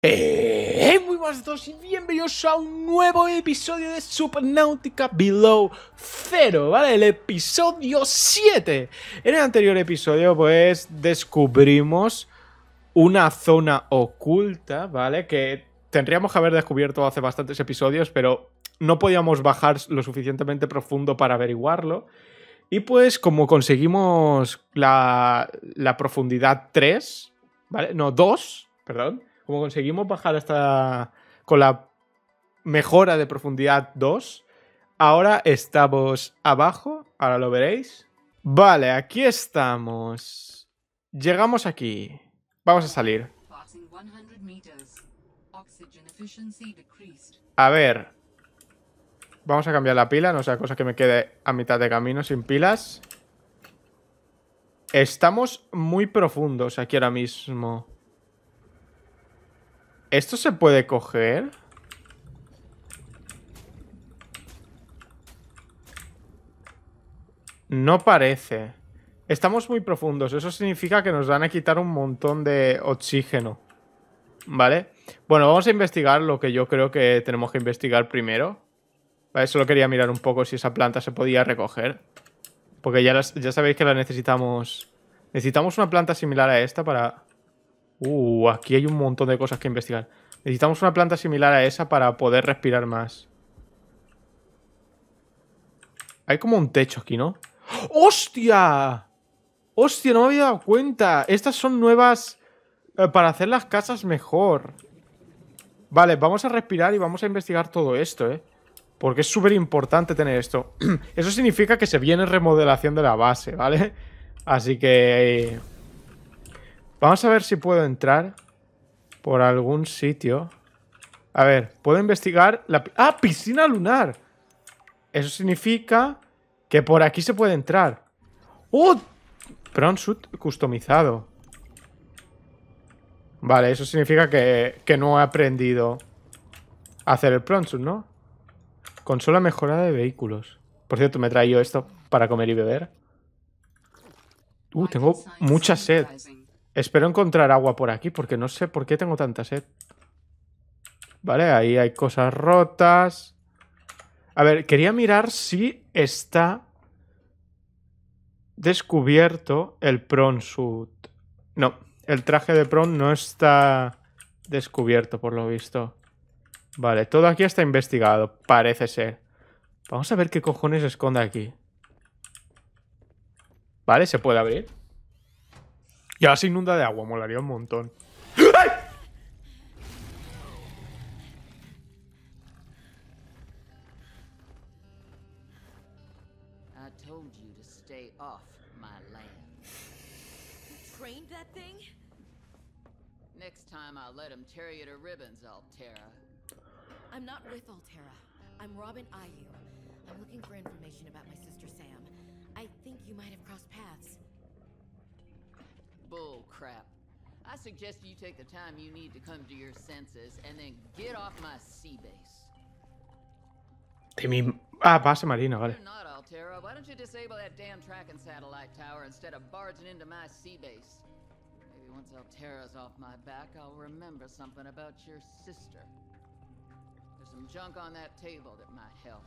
Eh, muy buenas a todos y bienvenidos a un nuevo episodio de Subnautica Below Zero, ¿vale? El episodio 7. En el anterior episodio, pues, descubrimos una zona oculta, ¿vale? Que tendríamos que haber descubierto hace bastantes episodios, pero no podíamos bajar lo suficientemente profundo para averiguarlo. Y pues, como conseguimos la, la profundidad 3, ¿vale? No, 2, perdón como conseguimos bajar hasta con la mejora de profundidad 2, ahora estamos abajo, ahora lo veréis. Vale, aquí estamos. Llegamos aquí. Vamos a salir. A ver. Vamos a cambiar la pila, no sea cosa que me quede a mitad de camino sin pilas. Estamos muy profundos aquí ahora mismo. ¿Esto se puede coger? No parece. Estamos muy profundos. Eso significa que nos van a quitar un montón de oxígeno. ¿Vale? Bueno, vamos a investigar lo que yo creo que tenemos que investigar primero. solo quería mirar un poco si esa planta se podía recoger. Porque ya, ya sabéis que la necesitamos... Necesitamos una planta similar a esta para Uh, aquí hay un montón de cosas que investigar. Necesitamos una planta similar a esa para poder respirar más. Hay como un techo aquí, ¿no? ¡Hostia! ¡Hostia, no me había dado cuenta! Estas son nuevas eh, para hacer las casas mejor. Vale, vamos a respirar y vamos a investigar todo esto, ¿eh? Porque es súper importante tener esto. Eso significa que se viene remodelación de la base, ¿vale? Así que... Eh, Vamos a ver si puedo entrar por algún sitio. A ver, puedo investigar la... ¡Ah, piscina lunar! Eso significa que por aquí se puede entrar. ¡Oh! Pronsuit customizado. Vale, eso significa que, no he aprendido a hacer el Pronsuit, ¿no? Consola mejorada de vehículos. Por cierto, me traigo esto para comer y beber. Uh, tengo mucha sed. Espero encontrar agua por aquí porque no sé por qué tengo tanta sed. Vale, ahí hay cosas rotas. A ver, quería mirar si está descubierto el pron suit. No, el traje de pron no está descubierto por lo visto. Vale, todo aquí está investigado, parece ser. Vamos a ver qué cojones esconde aquí. Vale, se puede abrir. Y ahora se inunda de agua, molaría un montón. ¡Ay! Next time I will let him tear you to ribbons, Altera. I'm not with Altera. I'm Robin Ayu. I'm looking for information about my sister Sam. I think you might have crossed paths. Bull crap. I suggest you take the time you need to come to your senses and then get off my sea base. They mean ah, base marina, vale. Not Altera. Why don't you disable that damn tracking satellite tower instead of barging into my sea base? Maybe once Altera's off my back, I'll remember something about your sister. There's some junk on that table that might help.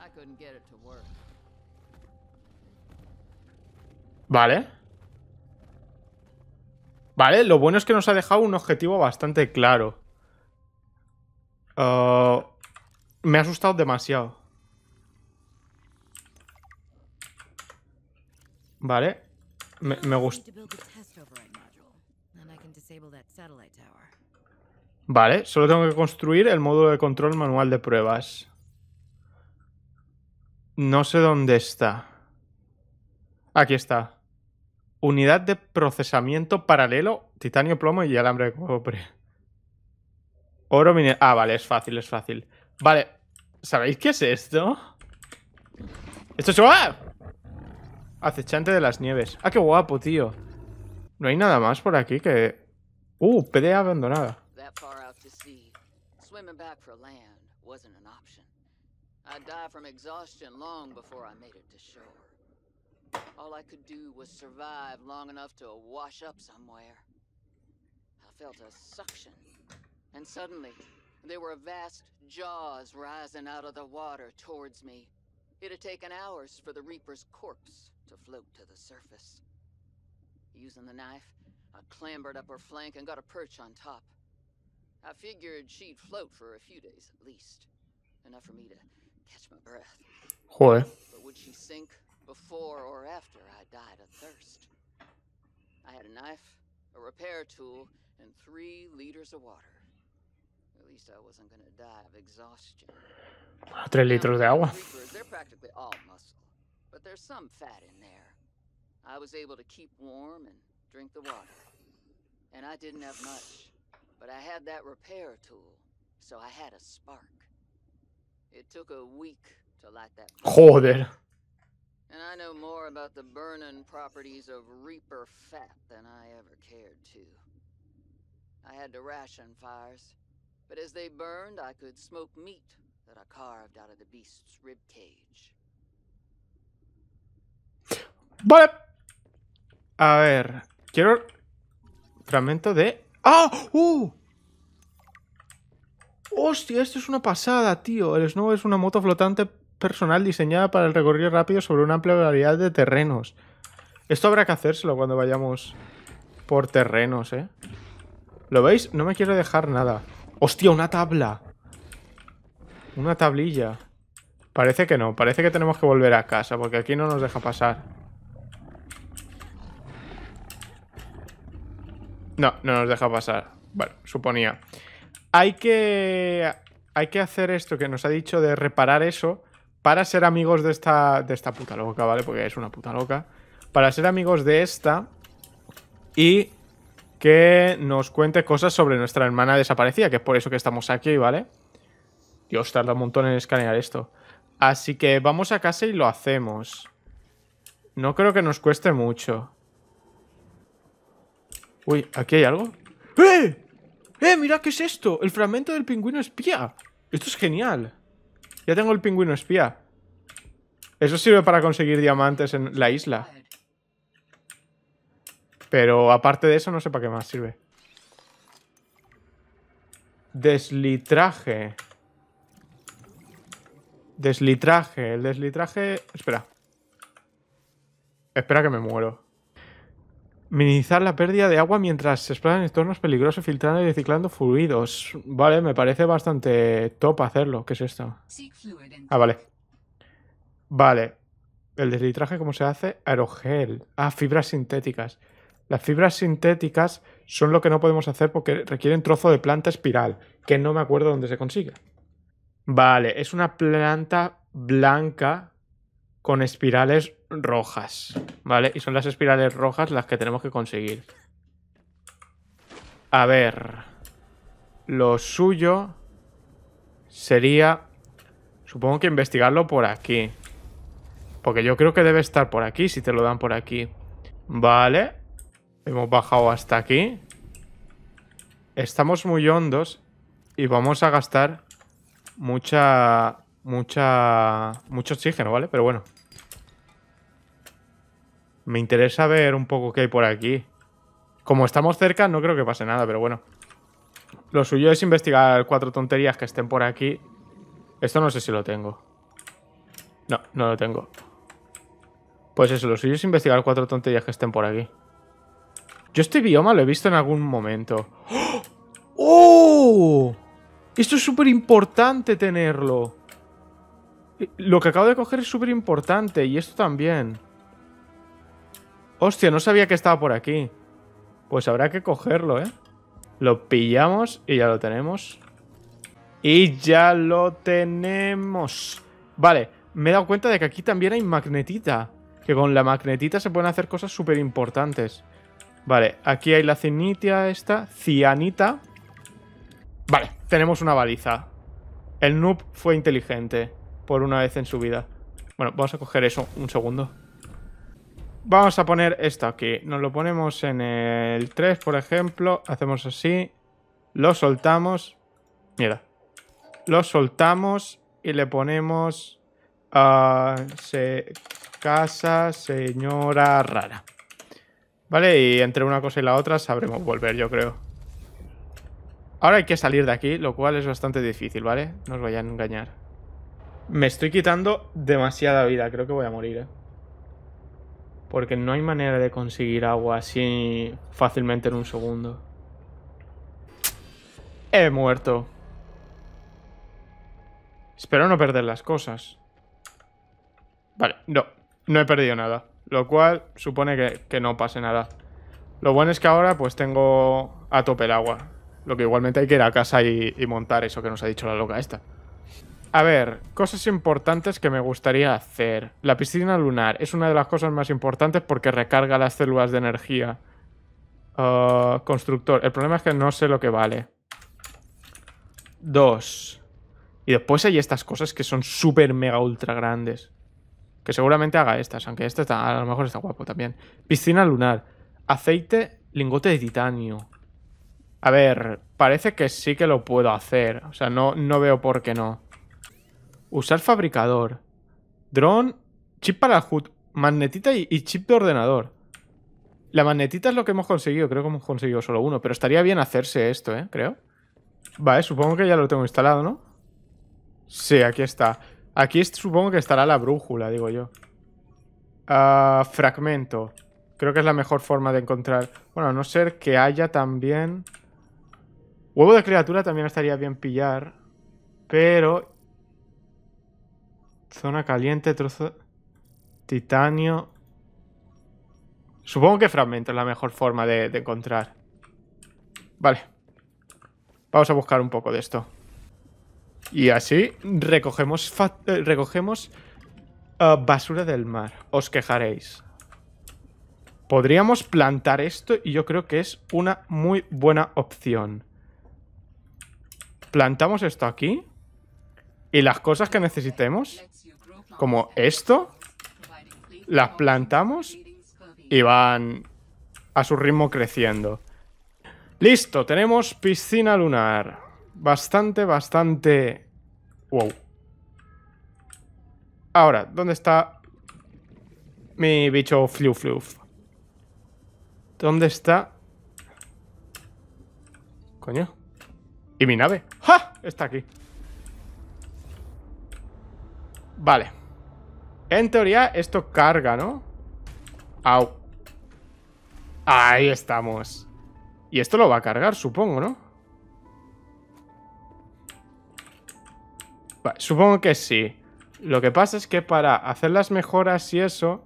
I couldn't get it to work. Vale. Vale, lo bueno es que nos ha dejado un objetivo bastante claro. Uh, me ha asustado demasiado. Vale. Me, me gusta. Vale, solo tengo que construir el módulo de control manual de pruebas. No sé dónde está. Aquí está. Unidad de procesamiento paralelo, titanio, plomo y alambre de cobre. Oro mineral. Ah, vale, es fácil, es fácil. Vale, ¿sabéis qué es esto? ¡Esto es ¡Ah! Acechante de las nieves. Ah, qué guapo, tío. No hay nada más por aquí que... Uh, PDA abandonada. I'd die from exhaustion long before I made it to shore. All I could do was survive long enough to wash up somewhere. I felt a suction, and suddenly there were vast jaws rising out of the water towards me. It had taken hours for the Reaper's corpse to float to the surface. Using the knife, I clambered up her flank and got a perch on top. I figured she'd float for a few days at least, enough for me to catch my breath. Boy. But would she sink before or after I died of thirst. I had a knife, a repair tool, and three liters of water. At least I wasn't going to die of exhaustion. Three liters of water. They're practically all muscle, but there's some fat in there. I was able to keep warm and drink the water. And I didn't have much, but I had that repair tool, so I had a spark. It took a week to light that. Joder and I know more about the burning properties of Reaper fat than I ever cared to. I had to ration fires, but as they burned, I could smoke meat that I carved out of the beast's rib cage. Vale. A ver, quiero fragmento de... ¡Ah! ¡Uh! ¡Hostia! Esto es una pasada, tío. El Snow es una moto flotante personal diseñada para el recorrido rápido sobre una amplia variedad de terrenos. Esto habrá que hacérselo cuando vayamos por terrenos, ¿eh? ¿Lo veis? No me quiero dejar nada. ¡Hostia, una tabla! Una tablilla. Parece que no. Parece que tenemos que volver a casa porque aquí no nos deja pasar. No, no nos deja pasar. Bueno, suponía. Hay que... Hay que hacer esto que nos ha dicho de reparar eso para ser amigos de esta, de esta puta loca, ¿vale? Porque es una puta loca. Para ser amigos de esta y que nos cuente cosas sobre nuestra hermana desaparecida, que es por eso que estamos aquí, ¿vale? Dios, tarda un montón en escanear esto. Así que vamos a casa y lo hacemos. No creo que nos cueste mucho. Uy, ¿aquí hay algo? ¡Eh! ¡Eh, mira qué es esto! El fragmento del pingüino espía. Esto es genial. Ya tengo el pingüino espía. Eso sirve para conseguir diamantes en la isla. Pero aparte de eso, no sé para qué más sirve. Deslitraje. Deslitraje. El deslitraje... Espera. Espera que me muero. Minimizar la pérdida de agua mientras se exploran entornos peligrosos, filtrando y reciclando fluidos. Vale, me parece bastante top hacerlo. ¿Qué es esto? Ah, vale. Vale. El deslitraje, ¿cómo se hace? Aerogel. Ah, fibras sintéticas. Las fibras sintéticas son lo que no podemos hacer porque requieren trozo de planta espiral, que no me acuerdo dónde se consigue. Vale, es una planta blanca con espirales rojas, ¿vale? Y son las espirales rojas las que tenemos que conseguir. A ver. Lo suyo sería... Supongo que investigarlo por aquí. Porque yo creo que debe estar por aquí, si te lo dan por aquí. Vale. Hemos bajado hasta aquí. Estamos muy hondos y vamos a gastar mucha... Mucha... Mucho oxígeno, ¿vale? Pero bueno, me interesa ver un poco qué hay por aquí. Como estamos cerca, no creo que pase nada, pero bueno. Lo suyo es investigar cuatro tonterías que estén por aquí. Esto no sé si lo tengo. No, no lo tengo. Pues eso, lo suyo es investigar cuatro tonterías que estén por aquí. Yo este bioma lo he visto en algún momento. ¡Oh! Esto es súper importante tenerlo. Lo que acabo de coger es súper importante y esto también. Hostia, no sabía que estaba por aquí. Pues habrá que cogerlo, ¿eh? Lo pillamos y ya lo tenemos. Y ya lo tenemos. Vale, me he dado cuenta de que aquí también hay magnetita. Que con la magnetita se pueden hacer cosas súper importantes. Vale, aquí hay la cinitia esta, cianita. Vale, tenemos una baliza. El noob fue inteligente por una vez en su vida. Bueno, vamos a coger eso un segundo. Vamos a poner esto aquí. Nos lo ponemos en el 3, por ejemplo. Hacemos así. Lo soltamos. Mira. Lo soltamos y le ponemos... a casa señora rara. Vale, y entre una cosa y la otra sabremos volver, yo creo. Ahora hay que salir de aquí, lo cual es bastante difícil, ¿vale? No os vayan a engañar. Me estoy quitando demasiada vida, creo que voy a morir, ¿eh? Porque no hay manera de conseguir agua así fácilmente en un segundo. He muerto. Espero no perder las cosas. Vale, no. No he perdido nada. Lo cual supone que, no pase nada. Lo bueno es que ahora pues tengo a tope el agua. Lo que igualmente hay que ir a casa y, y montar eso que nos ha dicho la loca esta. A ver, cosas importantes que me gustaría hacer. La piscina lunar es una de las cosas más importantes porque recarga las células de energía. Ah, constructor. El problema es que no sé lo que vale. Dos. Y después hay estas cosas que son súper mega ultra grandes. Que seguramente haga estas, aunque este a lo mejor está guapo también. Piscina lunar. Aceite, lingote de titanio. A ver, parece que sí que lo puedo hacer. O sea, no, no veo por qué no. Usar fabricador. Drone, chip para la magnetita y, chip de ordenador. La magnetita es lo que hemos conseguido. Creo que hemos conseguido solo uno. Pero estaría bien hacerse esto, ¿eh? Creo. Vale, supongo que ya lo tengo instalado, ¿no? Sí, aquí está. Aquí supongo que estará la brújula, digo yo. Ah, fragmento. Creo que es la mejor forma de encontrar... Bueno, a no ser que haya también... Huevo de criatura también estaría bien pillar. Pero Zona caliente, trozo... Titanio... Supongo que fragmento es la mejor forma de, encontrar. Vale. Vamos a buscar un poco de esto. Y así recogemos, eh, recogemos eh, basura del mar. Os quejaréis. Podríamos plantar esto y yo creo que es una muy buena opción. Plantamos esto aquí. Y las cosas que necesitemos como esto, las plantamos y van a su ritmo creciendo. Listo, tenemos piscina lunar. Bastante, bastante... Wow. Ahora, ¿dónde está mi bicho Flu ¿Dónde está? Coño. ¿Y mi nave? ¡Ja! Está aquí. Vale. En teoría, esto carga, ¿no? Au. Ahí estamos. Y esto lo va a cargar, supongo, ¿no? supongo que sí. Lo que pasa es que para hacer las mejoras y eso,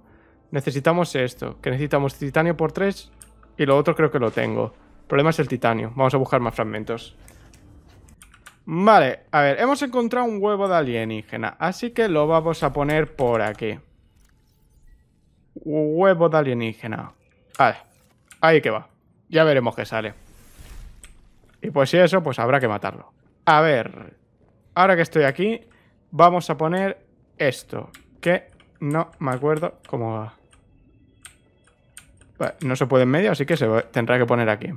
necesitamos esto. Que necesitamos titanio por 3 y lo otro creo que lo tengo. El problema es el titanio. Vamos a buscar más fragmentos. Vale, a ver, hemos encontrado un huevo de alienígena, así que lo vamos a poner por aquí. Huevo de alienígena. Vale, ahí que va. Ya veremos qué sale. Y pues si eso, pues habrá que matarlo. A ver, ahora que estoy aquí, vamos a poner esto, que no me acuerdo cómo va. no se puede en medio, así que se tendrá que poner aquí.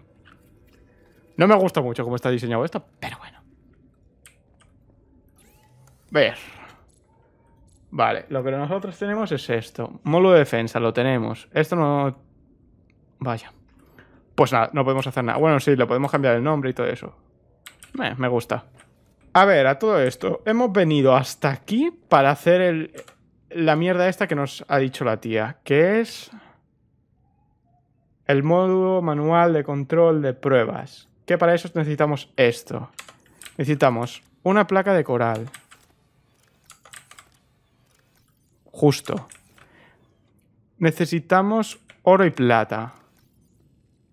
No me gusta mucho cómo está diseñado esto, pero ver. Vale, lo que nosotros tenemos es esto. Módulo de defensa, lo tenemos. Esto no... Vaya. Pues nada, no podemos hacer nada. Bueno, sí, lo podemos cambiar el nombre y todo eso. Eh, me gusta. A ver, a todo esto. Hemos venido hasta aquí para hacer la mierda esta que nos ha dicho la tía. Que es... El módulo manual de control de pruebas. Que para eso necesitamos esto. Necesitamos una placa de coral. Necesitamos oro y plata.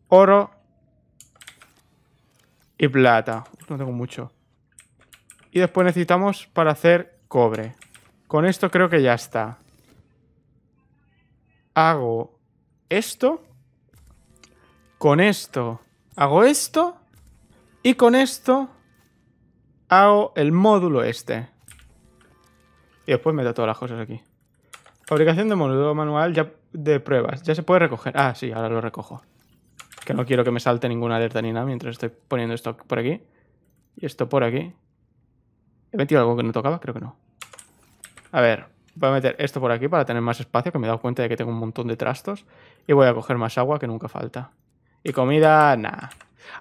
Oro y plata. No tengo mucho. Y después necesitamos para hacer cobre. Con esto creo que ya está. Hago esto. Con esto hago esto. Y con esto hago el módulo este. Y después meto todas las cosas aquí. Fabricación de modelo manual ya de pruebas. Ya se puede recoger. Ah, sí, ahora lo recojo. Que no quiero que me salte ninguna alerta ni nada mientras estoy poniendo esto por aquí. Y esto por aquí. ¿He metido algo que no tocaba? Creo que no. A ver, voy a meter esto por aquí para tener más espacio, que me he dado cuenta de que tengo un montón de trastos. Y voy a coger más agua, que nunca falta. Y comida, nada.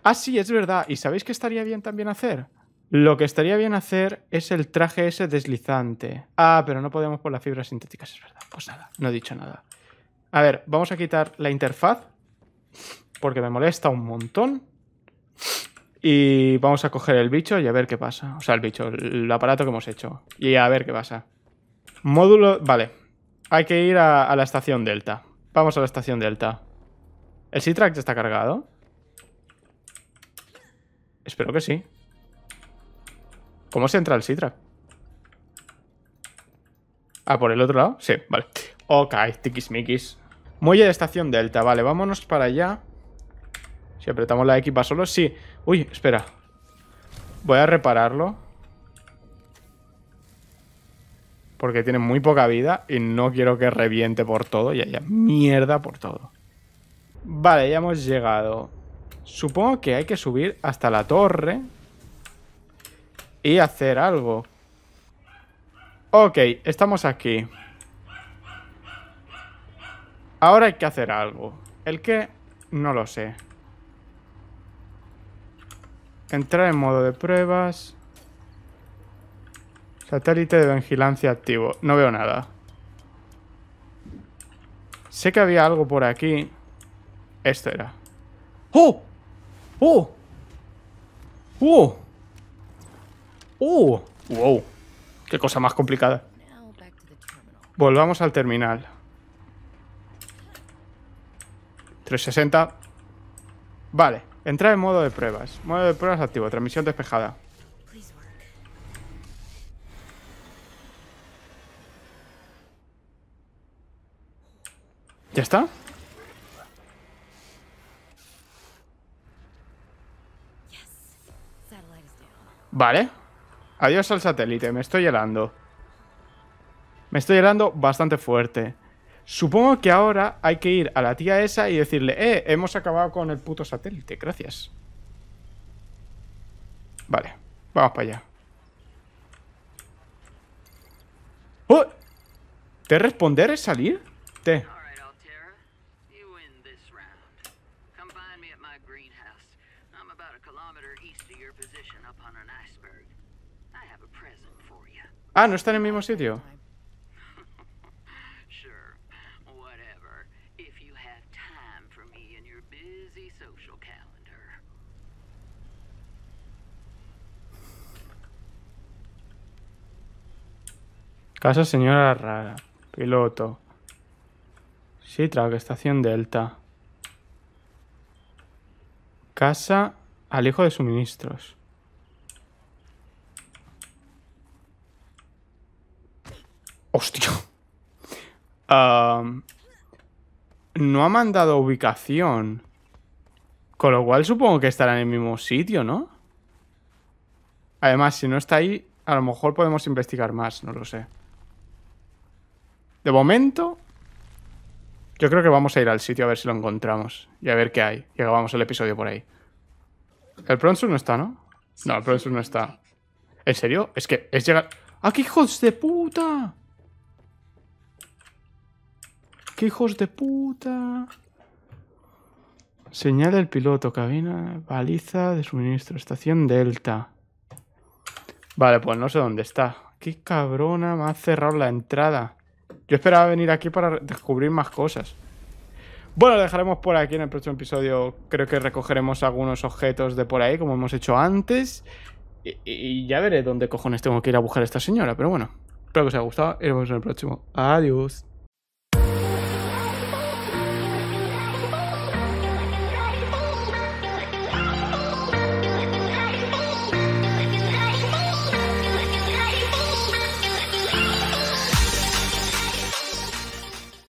Ah, sí, es verdad. ¿Y sabéis qué estaría bien también hacer? Lo que estaría bien hacer es el traje ese deslizante. Ah, pero no podemos por las fibras sintéticas, es verdad. Pues nada, no he dicho nada. A ver, vamos a quitar la interfaz. Porque me molesta un montón. Y vamos a coger el bicho y a ver qué pasa. O sea, el bicho, el aparato que hemos hecho. Y a ver qué pasa. Módulo... Vale. Hay que ir a, la estación Delta. Vamos a la estación Delta. ¿El C-Track ya está cargado? Espero que sí. ¿Cómo se entra al Citra? Ah, por el otro lado. Sí, vale. Ok, tiquismiquis. Muelle de estación Delta. Vale, vámonos para allá. Si apretamos la equipa solo. Sí. Uy, espera. Voy a repararlo. Porque tiene muy poca vida y no quiero que reviente por todo y haya mierda por todo. Vale, ya hemos llegado. Supongo que hay que subir hasta la torre y hacer algo. Ok, estamos aquí. Ahora hay que hacer algo. ¿El qué? No lo sé. Entrar en modo de pruebas. Satélite de vigilancia activo. No veo nada. Sé que había algo por aquí. Esto era. ¡Oh! ¡Oh! ¡Oh! ¡Uh! ¡Wow! ¡Qué cosa más complicada! Volvamos al terminal. 360. Vale. Entra en modo de pruebas. Modo de pruebas activo. Transmisión despejada. ¿Ya está? Vale. Adiós al satélite, me estoy helando. Me estoy helando bastante fuerte. Supongo que ahora hay que ir a la tía esa y decirle, eh, hemos acabado con el puto satélite, gracias. Vale, vamos para allá. ¡Oh! ¿Te responder es salir? Te... Ah, ¿no está en el mismo sitio? Casa señora rara. Piloto. Citra. estación Delta. Casa al hijo de suministros. Hostia. no ha mandado ubicación. Con lo cual supongo que estará en el mismo sitio, ¿no? Además, si no está ahí, a lo mejor podemos investigar más, no lo sé. De momento, yo creo que vamos a ir al sitio a ver si lo encontramos y a ver qué hay. Y acabamos el episodio por ahí. El Pronsur no está, ¿no? No, el Pronsur no está. ¿En serio? Es que es llegar... ¡Aquí ¡Ah, hijos de puta! ¡Qué hijos de puta! Señal el piloto, cabina, baliza de suministro, estación Delta. Vale, pues no sé dónde está. ¡Qué cabrona! Me ha cerrado la entrada. Yo esperaba venir aquí para descubrir más cosas. Bueno, lo dejaremos por aquí en el próximo episodio. Creo que recogeremos algunos objetos de por ahí, como hemos hecho antes. Y, ya veré dónde cojones tengo que ir a buscar a esta señora. Pero bueno, espero que os haya gustado y nos vemos en el próximo. Adiós.